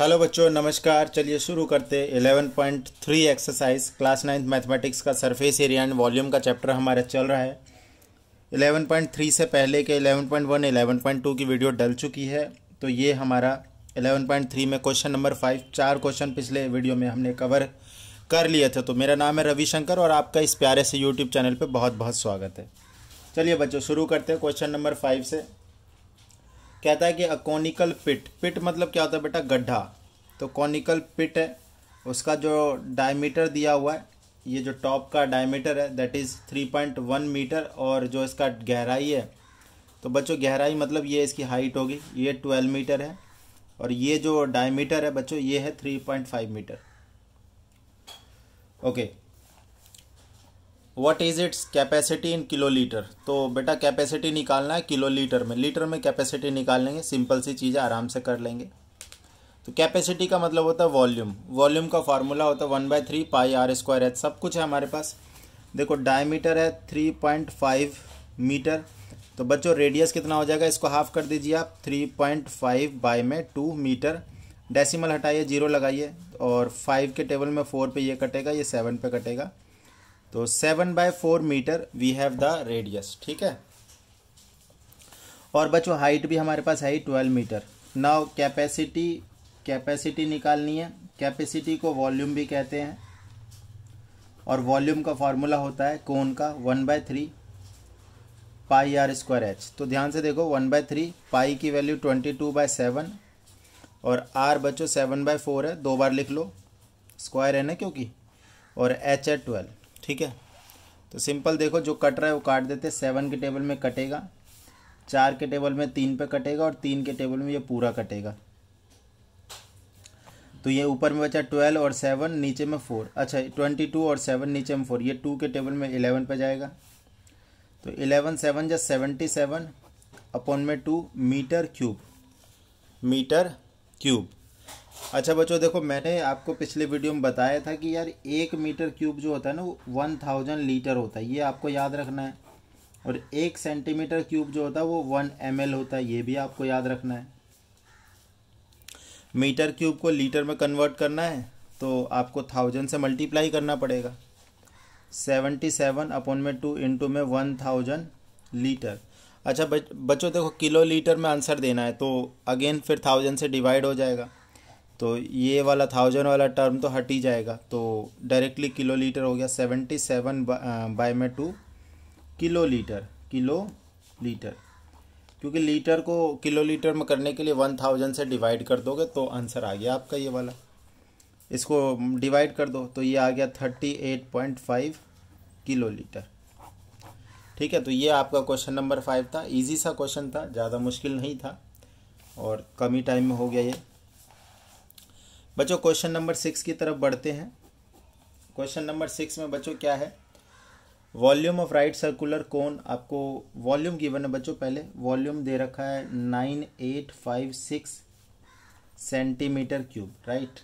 Hello बच्चों नमस्कार चलिए शुरू करते 11.3 एक्सरसाइज क्लास नाइन्थ मैथमेटिक्स का सरफेस एरिया एंड वॉल्यूम का चैप्टर हमारा चल रहा है 11.3 से पहले के 11.1 11.2 की वीडियो डल चुकी है तो ये हमारा 11.3 में क्वेश्चन नंबर फाइव चार क्वेश्चन पिछले वीडियो में हमने कवर कर लिए थे तो मेरा नाम है रविशंकर और आपका इस प्यारे से यूट्यूब चैनल पर बहुत बहुत स्वागत है चलिए बच्चों शुरू करते हैं क्वेश्चन नंबर फाइव से कहता है कि अकोनिकल पिट पिट मतलब क्या होता है बेटा गड्ढा तो कॉनिकल पिट है उसका जो डायमीटर दिया हुआ है ये जो टॉप का डायमीटर है that is three point one metre और जो इसका गहराई है तो बच्चों गहराई मतलब ये इसकी हाइट होगी ये ट्वेल्व मीटर है और ये जो डायमीटर है बच्चों ये है three point five metre okay okay. What is its capacity in kilolitre तो बेटा कैपेसिटी निकालना है किलो लीटर में लीटर में कैपेसिटी निकाल लेंगे सिंपल सी चीज़ें आराम से कर लेंगे तो कैपेसिटी का मतलब होता है वॉल्यूम वॉल्यूम का फार्मूला होता है one by three pi R square H सब कुछ है हमारे पास देखो डायमीटर है थ्री पॉइंट फाइव मीटर तो बच्चों रेडियस कितना हो जाएगा इसको हाफ कर दीजिए आप थ्री पॉइंट फाइव बाई में टू मीटर डेसिमल हटाइए जीरो लगाइए और फाइव के टेबल में फोर पे ये कटेगा ये सेवन पे कटेगा तो seven by four metre we have the radius ठीक है और बच्चों हाइट भी हमारे पास है twelve metre now capacity capacity निकालनी है कैपेसिटी को वॉल्यूम भी कहते हैं और वॉल्यूम का फार्मूला होता है कौन का one by three pi R square H तो ध्यान से देखो वन बाय थ्री पाई की value twenty two by seven और आर बच्चों सेवन बाय फोर है दो बार लिख लो स्क्वायर है ना क्योंकि और एच है ट्वेल्व ठीक है तो सिंपल देखो जो कट रहा है वो काट देते सेवन के टेबल में कटेगा चार के टेबल में तीन पे कटेगा और तीन के टेबल में ये पूरा कटेगा तो ये ऊपर में बचा ट्वेल्व और सेवन नीचे में फोर अच्छा ट्वेंटी टू और सेवन नीचे में फोर ये टू के टेबल में इलेवन पे जाएगा तो इलेवन सेवन या सेवेंटी सेवन अपॉन में two metre cube metre cube अच्छा बच्चों देखो मैंने आपको पिछले वीडियो में बताया था कि यार एक मीटर क्यूब जो होता है ना वो वन थाउजेंड लीटर होता है ये आपको याद रखना है और एक सेंटीमीटर क्यूब जो होता है वो वन एम होता है ये भी आपको याद रखना है मीटर क्यूब को लीटर में कन्वर्ट करना है तो आपको थाउजेंड से मल्टीप्लाई करना पड़ेगा सेवेंटी सेवन अपॉन में टू इंटू में वन थाउजेंड लीटर अच्छा बच, बच्चों देखो किलो लीटर में आंसर देना है तो अगेन फिर थाउजेंड से डिवाइड हो जाएगा तो ये वाला थाउजेंड वाला टर्म तो हट ही जाएगा तो डायरेक्टली किलो लीटर हो गया सेवेंटी सेवन बाय में two kilolitre kilolitre क्योंकि लीटर को किलो लीटर में करने के लिए वन थाउजेंड से डिवाइड कर दोगे तो आंसर आ गया आपका ये वाला इसको डिवाइड कर दो तो ये आ गया thirty eight point five kilolitre ठीक है तो ये आपका क्वेश्चन नंबर फाइव था इजी सा क्वेश्चन था ज़्यादा मुश्किल नहीं था और कम ही टाइम में हो गया ये बच्चों क्वेश्चन नंबर सिक्स की तरफ बढ़ते हैं क्वेश्चन नंबर सिक्स में बच्चों क्या है volume of right circular cone आपको वॉल्यूम गिवन है बच्चों पहले वॉल्यूम दे रखा है nine eight five six centimetre cube right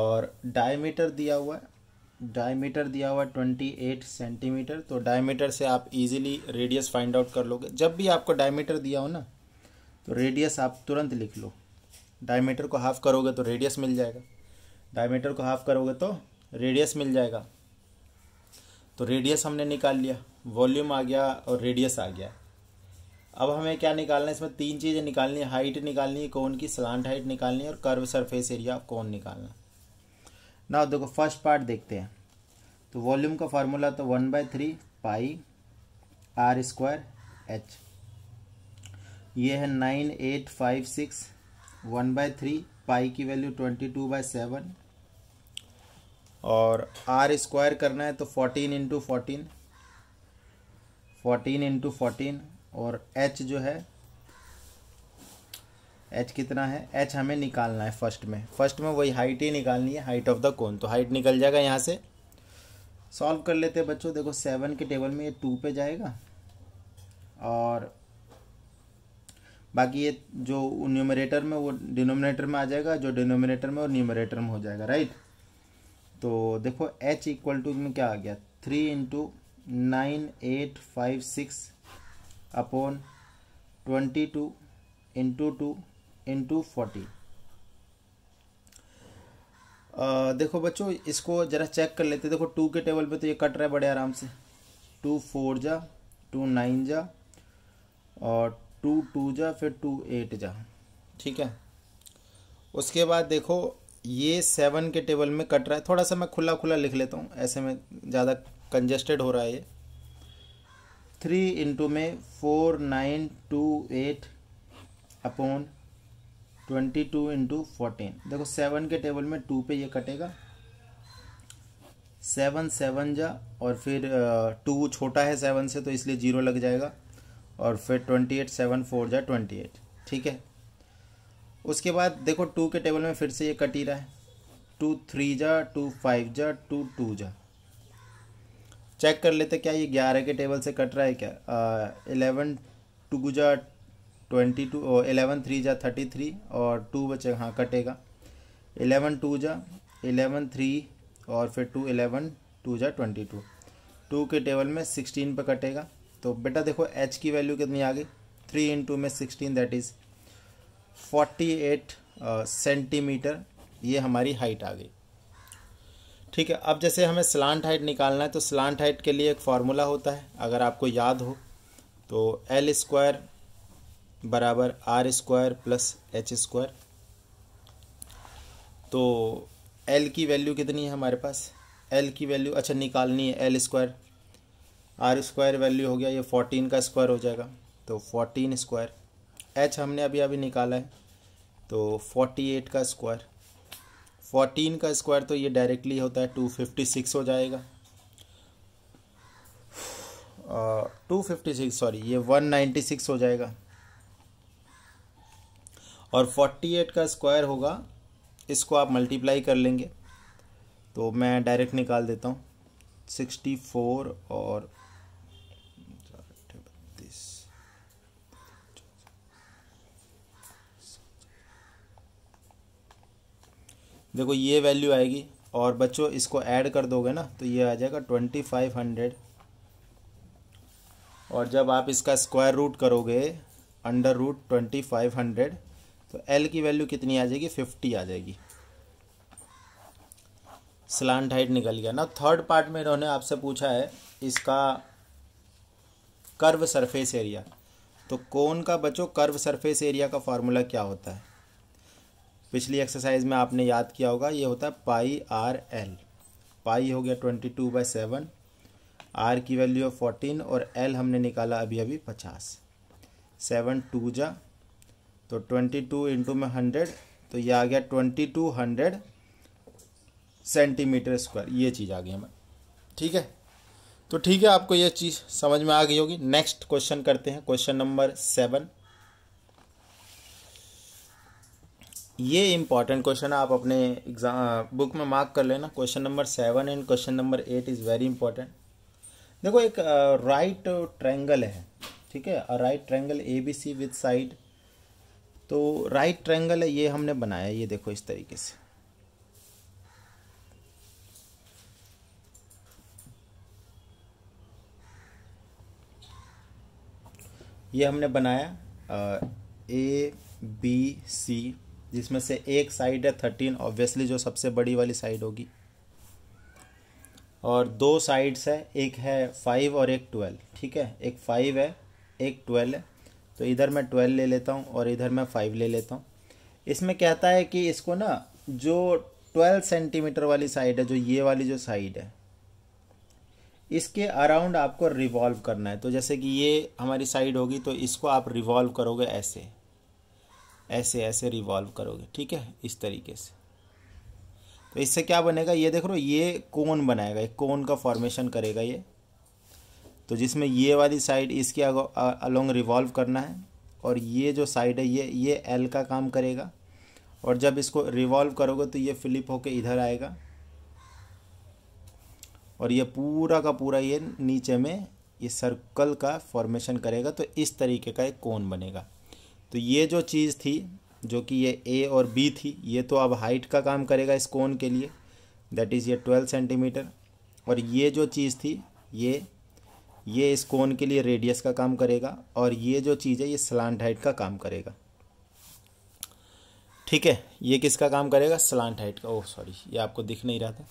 और डायमीटर दिया हुआ है डायमीटर दिया हुआ है ट्वेंटी एट सेंटीमीटर तो डायमीटर से आप इजीली रेडियस फाइंड आउट कर लोगे जब भी आपको डायमीटर दिया हो ना तो रेडियस आप तुरंत लिख लो डायमीटर को हाफ़ करोगे तो रेडियस मिल जाएगा डायमीटर को हाफ़ करोगे तो रेडियस मिल जाएगा तो रेडियस हमने निकाल लिया वॉल्यूम आ गया और रेडियस आ गया अब हमें क्या निकालना है इसमें तीन चीज़ें निकालनी है हाइट निकालनी है कौन की सलांट हाइट निकालनी है और कर्व सरफेस एरिया कौन निकालना ना देखो फर्स्ट पार्ट देखते हैं तो वॉल्यूम का फार्मूला तो one by three pi R square H ये है nine eight five six one by three pi की value twenty two by seven और आर स्क्वायर करना है तो fourteen into fourteen fourteen into fourteen और एच जो है एच कितना है एच हमें निकालना है फर्स्ट में फर्स्ट में वही हाइट ही निकालनी है हाइट ऑफ द कोन तो हाइट निकल जाएगा यहाँ से सॉल्व कर लेते हैं बच्चों देखो सेवन के टेबल में ये टू पे जाएगा और बाकी ये जो न्यूमरेटर में वो डिनोमिनेटर में आ जाएगा जो डिनोमिनेटर में वो न्यूमरेटर में हो जाएगा राइट तो देखो एच इक्वल टू में क्या आ गया three into nine eight five six upon twenty two into two into forty देखो बच्चों इसको ज़रा चेक कर लेते देखो टू के टेबल पे तो ये कट रहा है बड़े आराम से टू फोर जा टू नाइन जा और टू टू जा फिर टू एट जा ठीक है उसके बाद देखो ये सेवन के टेबल में कट रहा है थोड़ा सा मैं खुला खुला लिख लेता हूँ ऐसे में ज़्यादा कंजेस्टेड हो रहा है ये थ्री इंटू में four nine two eight upon twenty two into fourteen देखो सेवन के टेबल में टू पे ये कटेगा सेवन सेवन जा और फिर टू छोटा है सेवन से तो इसलिए जीरो लग जाएगा और फिर ट्वेंटी एट सेवन फोर जा ट्वेंटी एट ठीक है उसके बाद देखो टू के टेबल में फिर से ये कट ही रहा है टू थ्री जा टू फाइव जा टू टू जा चेक कर लेते क्या ये ग्यारह के टेबल से कट रहा है क्या एलेवन टू जा ट्वेंटी टू एलेवन थ्री जा थर्टी थ्री और टू बचे हाँ कटेगा एलेवन टू जा एलेवन थ्री और फिर टू एलेवन टू जा ट्वेंटी टू टू के टेबल में सिक्सटीन पर कटेगा तो बेटा देखो एच की वैल्यू कितनी आ गई थ्री इंटू में sixteen that is forty eight centimetre ये हमारी हाइट आ गई ठीक है अब जैसे हमें स्लांट हाइट निकालना है तो स्लांट हाइट के लिए एक फार्मूला होता है अगर आपको याद हो तो एल स्क्वायर बराबर R square plus H square तो एल की वैल्यू कितनी है हमारे पास एल की वैल्यू अच्छा निकालनी है L square R square value हो गया ये फोर्टीन का स्क्वायर हो जाएगा तो फोर्टीन स्क्वायर एच हमने अभी अभी निकाला है तो फोर्टी एट का स्क्वायर फोर्टीन का स्क्वायर तो ये डायरेक्टली होता है टू फिफ्टी सिक्स हो जाएगा टू फिफ्टी सिक्स सॉरी ये वन नाइन्टी सिक्स हो जाएगा और फोर्टी एट का स्क्वायर होगा इसको आप मल्टीप्लाई कर लेंगे तो मैं डायरेक्ट निकाल देता हूँ सिक्सटी फोर और देखो ये वैल्यू आएगी और बच्चों इसको ऐड कर दोगे ना तो ये आ जाएगा ट्वेंटी फाइव हंड्रेड और जब आप इसका स्क्वायर रूट करोगे under root twenty five hundred तो एल की वैल्यू कितनी आ जाएगी फिफ्टी आ जाएगी स्लांट हाइट निकल गया ना थर्ड पार्ट में इन्होंने आपसे पूछा है इसका कर्व सरफेस एरिया तो कौन का बच्चों कर्व सरफेस एरिया का फार्मूला क्या होता है पिछली एक्सरसाइज में आपने याद किया होगा ये होता है पाई आर एल पाई हो गया twenty two by seven R की वैल्यू है फोर्टीन और एल हमने निकाला अभी अभी पचास सेवन टू जा तो ट्वेंटी टू इंटू में हंड्रेड तो ये आ गया twenty two hundred centimetre square ये चीज़ आ गई हमें ठीक है तो ठीक है आपको ये चीज़ समझ में आ गई होगी नेक्स्ट क्वेश्चन करते हैं क्वेश्चन नंबर सेवन ये इंपॉर्टेंट क्वेश्चन आप अपने एग्जाम बुक में मार्क कर लेना question number seven and question number eight is very important देखो एक राइट right है ठीक है right triangle A B C with side तो राइट ट्रैंगल है ये हमने बनाया ये देखो इस तरीके से ये हमने बनाया ए बी सी जिसमें से एक साइड है थर्टीन ऑब्वियसली जो सबसे बड़ी वाली साइड होगी और दो साइड्स है एक है फाइव और एक ट्वेल्व ठीक है एक फाइव है एक ट्वेल्व है तो इधर मैं ट्वेल्व ले लेता हूँ और इधर मैं फाइव ले लेता हूँ इसमें कहता है कि इसको ना जो ट्वेल्व सेंटीमीटर वाली साइड है जो ये वाली जो साइड है इसके अराउंड आपको रिवॉल्व करना है तो जैसे कि ये हमारी साइड होगी तो इसको आप रिवॉल्व करोगे ऐसे ऐसे ऐसे रिवॉल्व करोगे ठीक है इस तरीके से तो इससे क्या बनेगा ये देख लो ये कोन बनाएगा एक कोन का फॉर्मेशन करेगा ये तो जिसमें ये वाली साइड इसके अलोंग रिवॉल्व करना है और ये जो साइड है ये ये एल का काम करेगा और जब इसको रिवॉल्व करोगे तो ये फ्लिप होके इधर आएगा और ये पूरा का पूरा ये नीचे में ये सर्कल का फॉर्मेशन करेगा तो इस तरीके का एक कोन बनेगा तो ये जो चीज़ थी जो कि ये ए और बी थी ये तो अब हाइट का काम करेगा इस कोन के लिए दैट इज़ ये ट्वेल्व सेंटीमीटर और ये जो चीज़ थी ये ये इस कोन के लिए रेडियस का काम करेगा और ये जो चीज़ है ये स्लांट हाइट का काम करेगा ठीक है ये किसका काम करेगा स्लांट हाइट का ओह सॉरी ये आपको दिख नहीं रहा था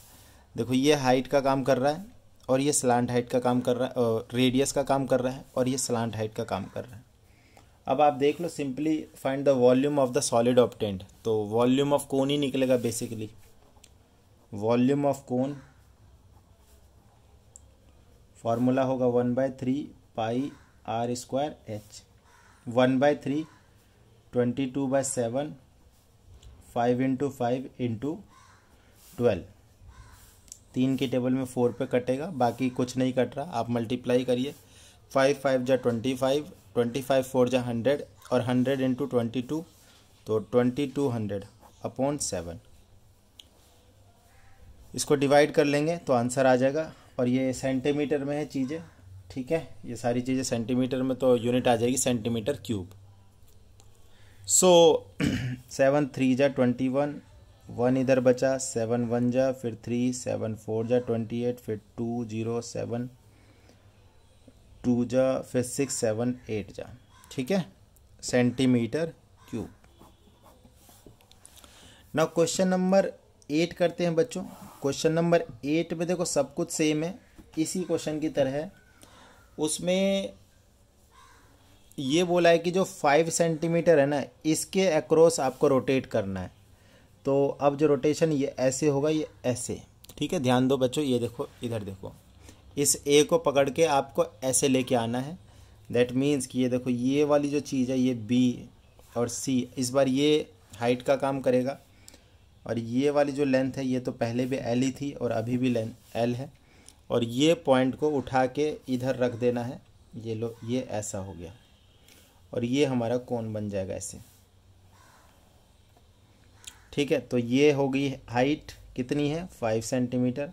देखो ये हाइट का काम कर रहा है और ये स्लांट हाइट का काम कर रहा है रेडियस का काम कर रहा है और ये स्लांट हाइट का काम कर रहा है अब आप देख लो simply find the volume of the solid obtained तो वॉल्यूम ऑफ कोन ही निकलेगा basically volume of cone formula होगा one by three pi R square H one by three twenty two by seven five into five into twelve तीन के table में four पे कटेगा बाकी कुछ नहीं कट रहा आप मल्टीप्लाई करिए फाइव फाइव जै twenty five twenty five four जा हंड्रेड और हंड्रेड इंटू ट्वेंटी टू तो twenty two hundred upon seven इसको डिवाइड कर लेंगे तो आंसर आ जाएगा और ये सेंटीमीटर में है चीज़ें ठीक है ये सारी चीज़ें सेंटीमीटर में तो यूनिट आ जाएगी centimetre cube so seven three जा ट्वेंटी वन वन इधर बचा सेवन वन जा फिर थ्री सेवन फोर जा ट्वेंटी एट फिर टू जीरो सेवन टू जा फिर सिक्स सेवन एट जा ठीक है सेंटीमीटर क्यूब ना क्वेश्चन नंबर एट करते हैं बच्चों क्वेश्चन नंबर एट में देखो सब कुछ सेम है इसी क्वेश्चन की तरह है उसमें ये बोला है कि जो फाइव सेंटीमीटर है ना इसके अक्रॉस आपको रोटेट करना है तो अब जो रोटेशन ये ऐसे होगा ये ऐसे ठीक है ध्यान दो बच्चों ये देखो इधर देखो इस ए को पकड़ के आपको ऐसे लेके आना है दैट मीन्स कि ये देखो ये वाली जो चीज़ है ये बी और सी इस बार ये हाइट का काम करेगा और ये वाली जो लेंथ है ये तो पहले भी एल ही थी और अभी भी लेंथ एल है और ये पॉइंट को उठा के इधर रख देना है ये लो ये ऐसा हो गया और ये हमारा कौन बन जाएगा ऐसे ठीक है तो ये होगी हाइट कितनी है फाइव सेंटीमीटर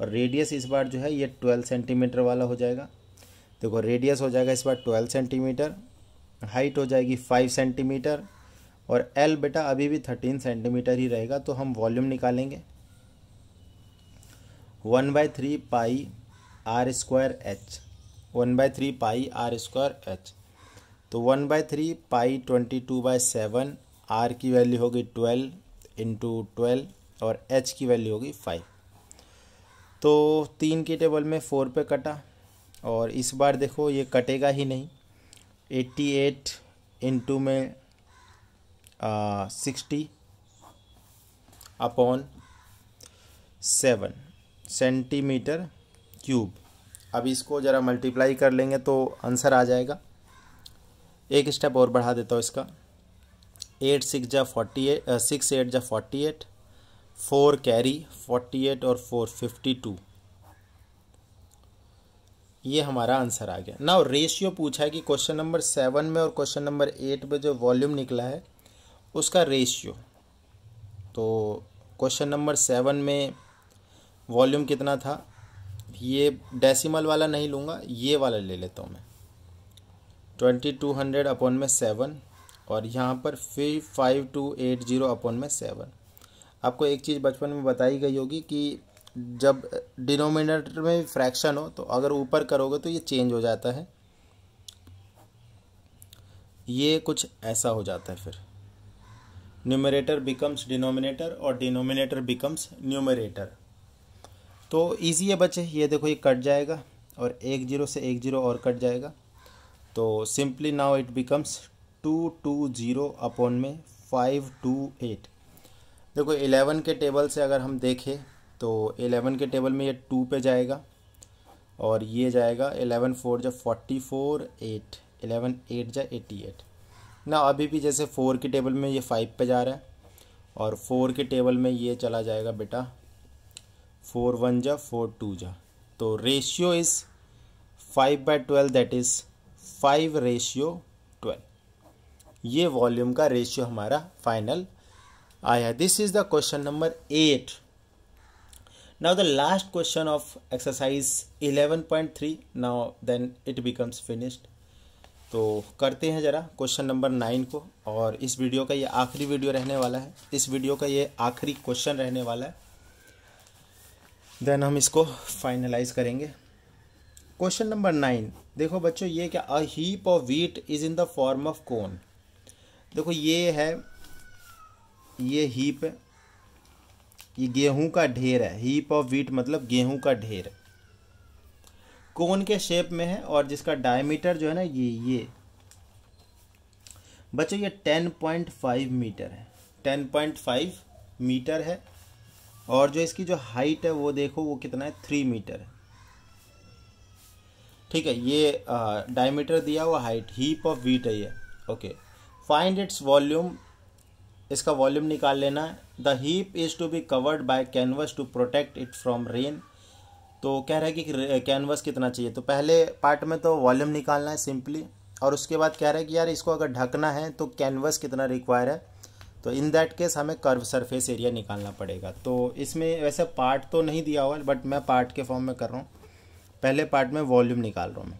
और रेडियस इस बार जो है ये ट्वेल्व सेंटीमीटर वाला हो जाएगा देखो रेडियस हो जाएगा इस बार ट्वेल्व सेंटीमीटर हाइट हो जाएगी फाइव सेंटीमीटर और एल बेटा अभी भी थर्टीन सेंटीमीटर ही रहेगा तो हम वॉल्यूम निकालेंगे one by three pi R square H one by three pi R square H तो one by three pi twenty two by seven R की वैल्यू होगी ट्वेल्व इंटू ट्वेल्व और एच की value होगी फाइव तो तीन के टेबल में फोर पे कटा और इस बार देखो ये कटेगा ही नहीं एट्टी एट इंटू में sixty upon seven centimetre cube अब इसको ज़रा मल्टीप्लाई कर लेंगे तो आंसर आ जाएगा एक स्टेप और बढ़ा देता हूँ इसका एट सिक्स जा फोर्टी एट सिक्स एट जा forty eight four carry forty eight और फोर फिफ्टी टू ये हमारा आंसर आ गया ना रेशियो पूछा है कि क्वेश्चन नंबर सेवन में और क्वेश्चन नंबर एट में जो वॉल्यूम निकला है उसका रेशियो तो क्वेश्चन नंबर सेवन में वॉल्यूम कितना था ये डेसिमल वाला नहीं लूँगा ये वाला ले लेता हूँ मैं ट्वेंटी टू हंड्रेड अपॉन में सेवन और यहाँ पर फिर five two eight zero upon में सेवन आपको एक चीज़ बचपन में बताई गई होगी कि जब डिनोमिनेटर में फ्रैक्शन हो तो अगर ऊपर करोगे तो ये चेंज हो जाता है ये कुछ ऐसा हो जाता है फिर न्यूमरेटर बिकम्स डिनोमिनेटर और डिनोमिनेटर बिकम्स न्यूमरेटर तो इजी है बच्चे ये देखो ये कट जाएगा और एक जीरो से एक जीरो और कट जाएगा तो simply now it becomes two two zero upon में फाइव टू एट देखो एलेवन के टेबल से अगर हम देखें तो एलेवन के टेबल में ये टू पे जाएगा और ये जाएगा एलेवन फोर जा forty four eight eleven eight जा एटी एट ना अभी भी जैसे फोर के टेबल में ये फाइव पे जा रहा है और फोर के टेबल में ये चला जाएगा बेटा फोर वन जा फोर टू जा तो ratio is five by twelve that is five ratio twelve ये वॉल्यूम का रेशियो हमारा फाइनल आया this is the question number eight last question of exercise eleven point three now then it becomes finished तो करते हैं ज़रा question number nine को और इस वीडियो का ये आखिरी वीडियो रहने वाला है इस वीडियो का ये आखिरी क्वेश्चन रहने वाला है देन हम इसको फाइनलाइज करेंगे क्वेश्चन नंबर नाइन देखो बच्चों ये क्या a heap of wheat is in the form of cone देखो ये है ये हीप है ये गेहूं का ढेर है हीप ऑफ वीट मतलब गेहूं का ढेर कोन के शेप में है और जिसका डायमीटर जो है ना ये ये बच्चों ये टेन पॉइंट फाइव मीटर है टेन पॉइंट फाइव मीटर है और जो इसकी जो हाइट है वो देखो वो कितना है थ्री मीटर है ठीक है ये डायमीटर दिया हुआ हाइट हीप ऑफ वीट है ये ओके फाइंड इट्स वॉल्यूम इसका वॉल्यूम निकाल लेना है the heap is to be covered by canvas to protect it from rain तो कह रहा है कि कैनवस कितना चाहिए तो पहले पार्ट में तो वॉल्यूम निकालना है सिंपली और उसके बाद कह रहा है कि यार इसको अगर ढकना है तो कैनवस कितना रिक्वायर है तो इन दैट केस हमें कर्व सरफेस एरिया निकालना पड़ेगा तो इसमें वैसे पार्ट तो नहीं दिया हुआ है बट मैं पार्ट के फॉर्म में कर रहा हूँ पहले पार्ट में वॉल्यूम निकाल रहा हूँ मैं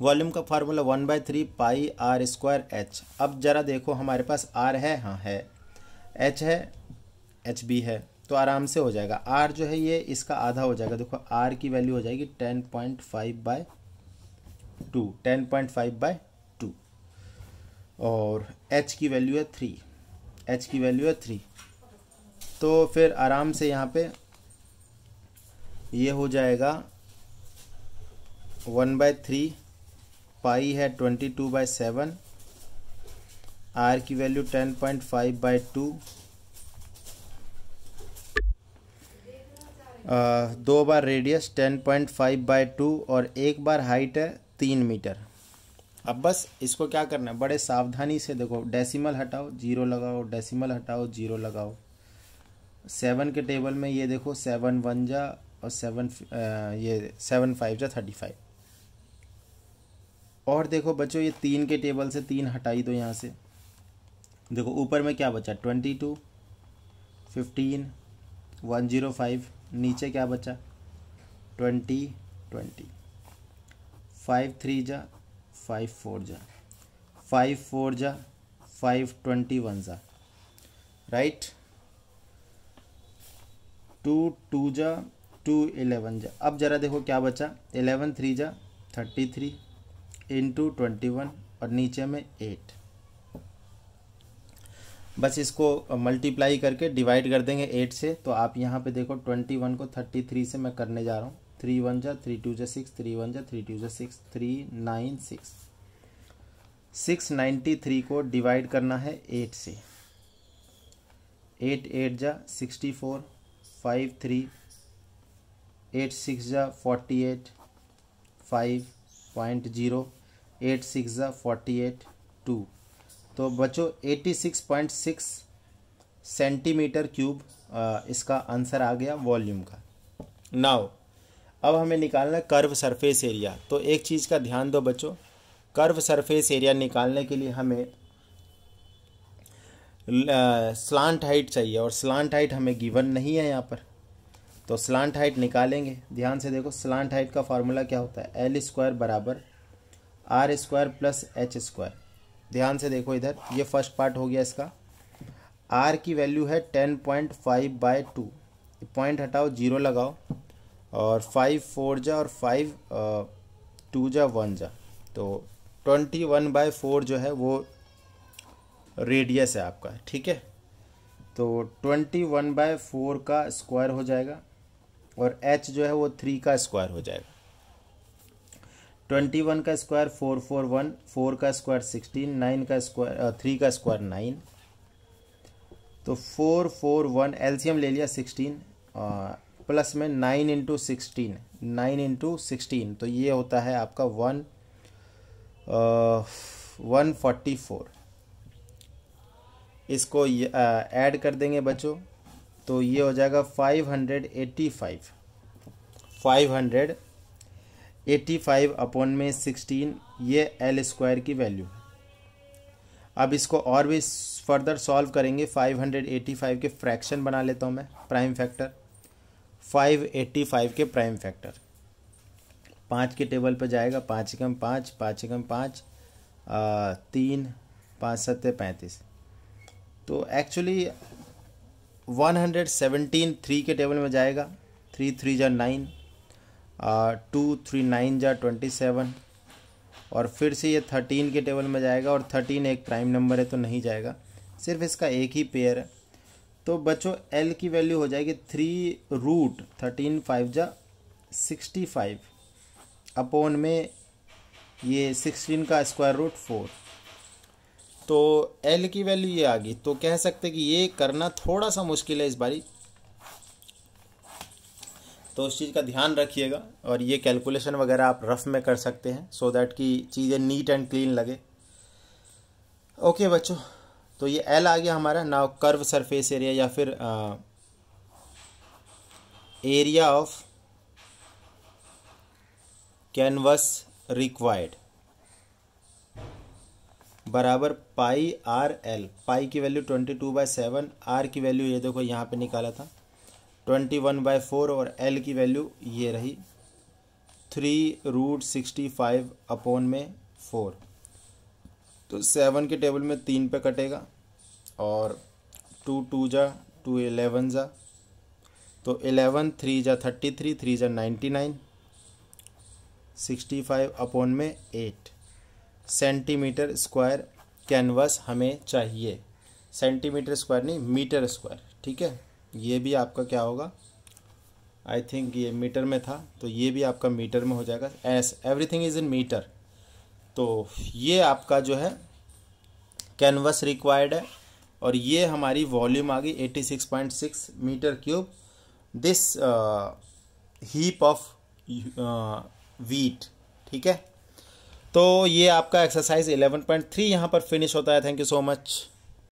वॉल्यूम का formula one by three pi R square H अब ज़रा देखो हमारे पास आर है हाँ है एच है एच बी है तो आराम से हो जाएगा आर जो है ये इसका आधा हो जाएगा देखो आर की वैल्यू हो जाएगी ten point five by two ten point five by two और एच की वैल्यू है थ्री एच की वैल्यू है थ्री तो फिर आराम से यहाँ पे ये हो जाएगा वन बाय थ्री पाई है twenty two by seven R की value ten point five by two दो बार radius ten point five by two और एक बार हाइट है तीन मीटर अब बस इसको क्या करना है बड़े सावधानी से देखो डेसिमल हटाओ जीरो लगाओ डेसिमल हटाओ जीरो लगाओ सेवन के टेबल में ये देखो सेवन वन जा और सेवन ये सेवन फाइव जा थर्टी फाइव और देखो बच्चों ये तीन के टेबल से तीन हटाई दो यहाँ से देखो ऊपर में क्या बचा twenty two fifteen one zero five नीचे क्या बचा ट्वेंटी ट्वेंटी फाइव थ्री जा फाइव फोर जा फाइव फोर जा फाइव ट्वेंटी वन जा राइट टू टू जा टू इलेवन जा अब ज़रा देखो क्या बचा एलेवन थ्री जा thirty three into twenty one और नीचे में एट बस इसको मल्टीप्लाई करके डिवाइड कर देंगे एट से तो आप यहाँ पे देखो ट्वेंटी वन को थर्टी थ्री से मैं करने जा रहा हूँ थ्री वन जा थ्री टू जा सिक्स थ्री वन जा थ्री टू जा six three nine six six ninety three को डिवाइड करना है एट से एट एट जा sixty four five three eight six जा forty eight five point zero eight six ज़ा फोर्टी एट टू तो बच्चों eighty six point six centimetre cube इसका आंसर आ गया वॉल्यूम का नाव अब हमें निकालना है कर्व सरफेस एरिया तो एक चीज़ का ध्यान दो बच्चों कर्व सरफेस एरिया निकालने के लिए हमें स्लांट हाइट चाहिए और स्लांट हाइट हमें गिवन नहीं है यहाँ पर तो स्लांट हाइट निकालेंगे ध्यान से देखो स्लांट हाइट का फार्मूला क्या होता है एल स्क्वायर बराबर R square plus H square ध्यान से देखो इधर ये फर्स्ट पार्ट हो गया इसका आर की वैल्यू है ten point five by two point हटाओ जीरो लगाओ और फाइव फोर जा और फाइव टू जा वन जा तो ट्वेंटी वन बाय फोर जो है वो रेडियस है आपका ठीक है तो ट्वेंटी वन बाय फोर का स्क्वायर हो जाएगा और एच जो है वो थ्री का स्क्वायर हो जाएगा ट्वेंटी वन का square four four one four का स्क्वायर सिक्सटीन नाइन का स्क्वायर थ्री का स्क्वायर नाइन तो फोर फोर वन एल्सियम ले लिया सिक्सटीन प्लस में nine into sixteen nine into sixteen तो ये होता है आपका वन वन फोर्टी फोर इसको ऐड कर देंगे बच्चों तो ये हो जाएगा five hundred eighty five five hundred eighty five upon में सिक्सटीन ये एल स्क्वायर की वैल्यू है अब इसको और भी फर्दर सॉल्व करेंगे फाइव हंड्रेड एट्टी फाइव के फ्रैक्शन बना लेता हूँ मैं prime factor five eighty five के प्राइम फैक्टर पाँच के टेबल पर जाएगा पाँच एकम पाँच पाँच एकम पाँच तीन पाँच सत्य पैंतीस तो actually one hundred seventeen three के टेबल में जाएगा थ्री थ्री जो नाइन टू थ्री नाइन जा ट्वेंटी सेवन और फिर से ये थर्टीन के टेबल में जाएगा और थर्टीन एक प्राइम नंबर है तो नहीं जाएगा सिर्फ इसका एक ही पेयर है तो बच्चों एल की वैल्यू हो जाएगी थ्री रूट थर्टीन फाइव जा सिक्सटी फाइव अपोन में ये सिक्सटीन का स्क्वायर रूट फोर तो एल की वैल्यू ये आ गई तो कह सकते कि ये करना थोड़ा सा मुश्किल है इस बारी तो उस चीज़ का ध्यान रखिएगा और ये कैलकुलेशन वगैरह आप रफ में कर सकते हैं सो so दैट कि चीज़ें नीट एंड क्लीन लगे ओके okay, बच्चों तो ये एल आ गया हमारा नाउ कर्व सरफेस एरिया या फिर एरिया ऑफ कैनवस रिक्वायर्ड बराबर पाई आर एल पाई की value twenty two by seven R की वैल्यू ये देखो यहाँ पे निकाला था ट्वेंटी वन बाई फोर और एल की वैल्यू ये रही three root sixty five upon में फोर तो सेवन के टेबल में तीन पे कटेगा और टू टू जा टू एलेवन जा तो एलेवन थ्री जा थर्टी थ्री थ्री जा ninety nine sixty five upon में एट सेंटीमीटर स्क्वायर कैनवास हमें चाहिए सेंटीमीटर स्क्वायर नहीं मीटर स्क्वायर ठीक है ये भी आपका क्या होगा आई थिंक ये मीटर में था तो ये भी आपका मीटर में हो जाएगा as everything is in metre तो ये आपका जो है कैनवस रिक्वायर्ड है और ये हमारी वॉल्यूम आ गई 86.6 metre cube this heap of wheat ठीक है तो ये आपका एक्सरसाइज 11.3 यहाँ पर फिनिश होता है थैंक यू सो मच